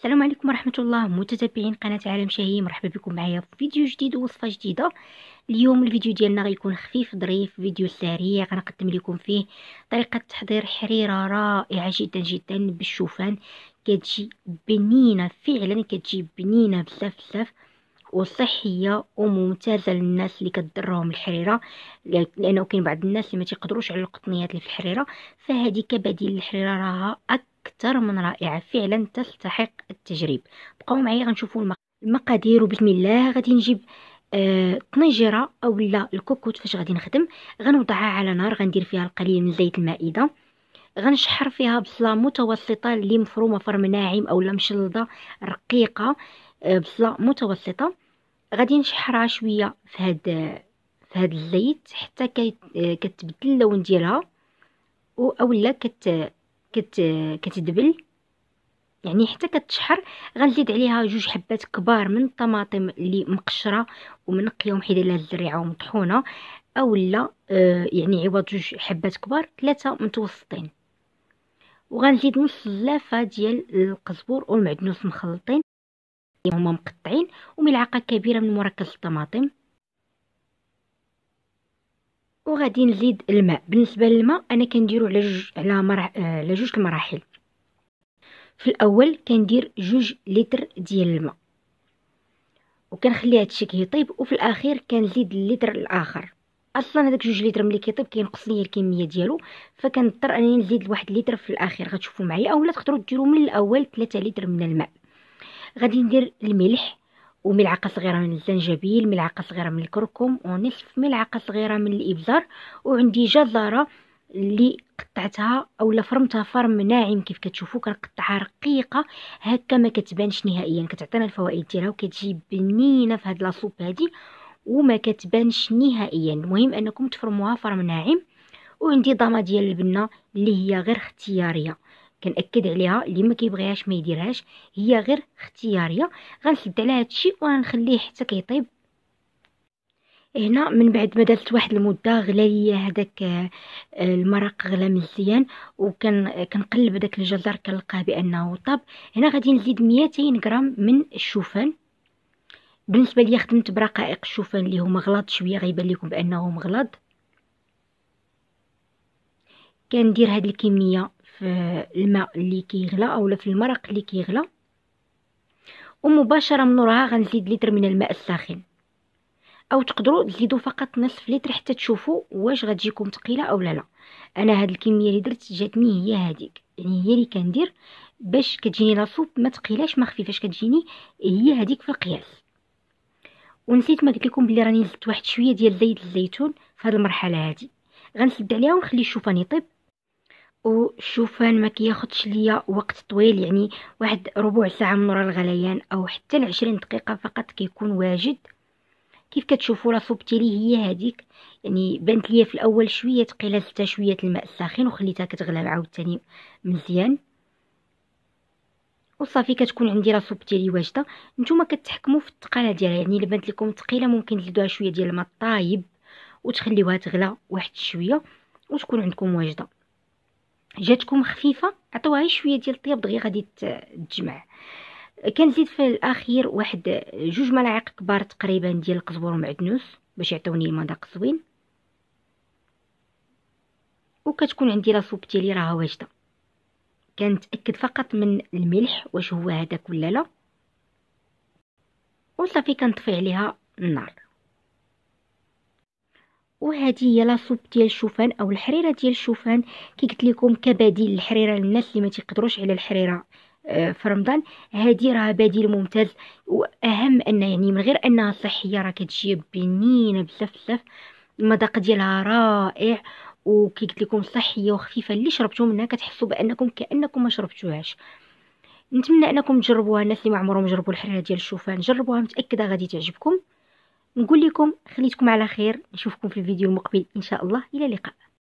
السلام عليكم ورحمة الله متتبعين قناة عالم شهي مرحبا بكم معايا في فيديو جديد ووصفة جديدة اليوم الفيديو ديالنا غيكون خفيف ظريف فيديو سريع غنقدم لكم فيه طريقة تحضير حريرة رائعة جدا جدا بالشوفان كتجي بنينة فعلا كتجي بنينة بزاف بزاف وصحيه وممتازه للناس اللي كتضرهم الحريره لانه كاين بعض الناس اللي ما تيقدروش على القطنيات اللي في الحريره فهذه كبديل للحريره راها أكثر من رائعة فعلا تستحق التجريب بقاو معايا غنشوفوا المقادير وبسم الله غادي نجيب الطنجره آه اولا الكوكوت فاش غادي نخدم غنوضعها على نار غندير فيها القليل من زيت المائده غنشحر فيها بصله متوسطه اللي مفرومه فرم ناعم اولا مشلضه رقيقه آه بصله متوسطه غادي نشحرها شويه في هاد في هاد الزيت حتى آه، كتبدل اللون ديالها اولا كت كت كتدبل يعني حتى كتشحر غنزيد عليها جوج حبات كبار من الطماطم اللي مقشره ومنقيهم حيت لها الزريعه ومطحونه اولا آه يعني عوض جوج حبات كبار ثلاثه متوسطين وغنزيد نص زلافه ديال القزبور والمعدنوس مخلطين هما مقطعين وملعقه كبيره من مركز الطماطم وغادي نزيد الماء بالنسبه للماء انا كنديرو على جوج على آه، على جوج المراحل في الاول كندير جوج لتر ديال الماء وكنخلي الشيء كيطيب وفي الاخير كنزيد اللتر الاخر اصلا هذاك جوج لتر ملي كيطيب كينقص ليا الكميه ديالو فكنضطر انني نزيد واحد لتر في الاخير غتشوفوا معايا اولا تقدروا ديروا من الاول 3 لتر من الماء غادي ندير الملح وملعقه صغيره من الزنجبيل ملعقه صغيره من الكركم ونصف ملعقه صغيره من الابزار وعندي جزره اللي قطعتها اولا فرمتها فرم ناعم كيف كتشوفوا كنقطعها رقيقه هكا ما كتبانش نهائيا كتعطينا الفوائد ديالها وكتجي بنينه في هذه لاصوب هذه وما كتبانش نهائيا المهم انكم تفرموها فرم ناعم وعندي ضامه ديال البنه اللي هي غير اختياريه كنأكد عليها اللي ما كيبغيهاش ما يديرهاش هي غير اختياريه غنسد على هادشي وغنخليه حتى كيطيب هنا من بعد ما دازت واحد المده غلا ليا هذاك آه، المرق غلا مزيان وكان كنقلب داك الجزر كنلقاه بانه طاب هنا غادي نزيد 200 غرام من الشوفان بالنسبه ليا خدمت برقائق الشوفان اللي هما غلط شويه غيبان لكم بانه مغلط كندير هاد الكميه في آه، الماء اللي كيغلى اولا في المرق اللي كيغلى ومباشره من نورها غنزيد لتر من الماء الساخن او تقدروا تزيدوا فقط نصف لتر حتى تشوفوا واش غتجيكم ثقيله او لا انا هاد الكميه اللي درت جاتني هي هذيك يعني هي اللي كندير باش كتجيني لاصوب ما ثقيلاش ما خفيفاش كتجيني هي هذيك في القياس ونسيت ما قلت لكم بلي راني زدت واحد شويه ديال زيت الزيتون في هاد المرحله هادي غنسد عليها ونخلي الشوفان يطيب وشوفان ما كياخدش ليا وقت طويل يعني واحد ربع ساعه من ورا الغليان او حتى العشرين دقيقه فقط كيكون واجد كيف كتشوفوا لا سوب هي هذيك يعني بانت ليا في الاول شويه ثقيله زدت شويه الماء الساخن وخليتها كتغلى عاوتاني مزيان وصافي كتكون عندي لا سوب واجده نتوما كتحكموا في الثقاله ديالها يعني الا بانت لكم ثقيله ممكن تزيدوها شويه ديال الماء الطايب وتخليوها تغلى واحد شويه وتكون عندكم واجده جاتكم خفيفه عطوها شويه ديال الطياب دغيا غادي تجمع كنزيد في الاخير واحد جوج ملاعق كبار تقريبا ديال القزبر ومعدنوس باش يعطوني مذاق زوين وكتكون عندي لاصوب ديالي راها واجده كنتاكد فقط من الملح واش هو هذا ولا لا وصافي كنطفي عليها النار وهذه هي لاصوب ديال الشوفان او الحريره ديال الشوفان كي قلت لكم كبديل للحريره للناس اللي ما تيقدروش على الحريره آه، في رمضان هذه راه بديل ممتاز واهم ان يعني من غير انها صحيه راه كتجي بنينه بزاف بزاف المذاق ديالها رائع وكي قلت لكم صحيه وخفيفه اللي شربتو منها كتحسوا بانكم كانكم ما شربتوهاش نتمنى انكم تجربوها الناس اللي ما عمرهم جربوا الحريره ديال الشوفان جربوها متاكده غادي تعجبكم نقول لكم خليتكم على خير نشوفكم في الفيديو المقبل ان شاء الله الى اللقاء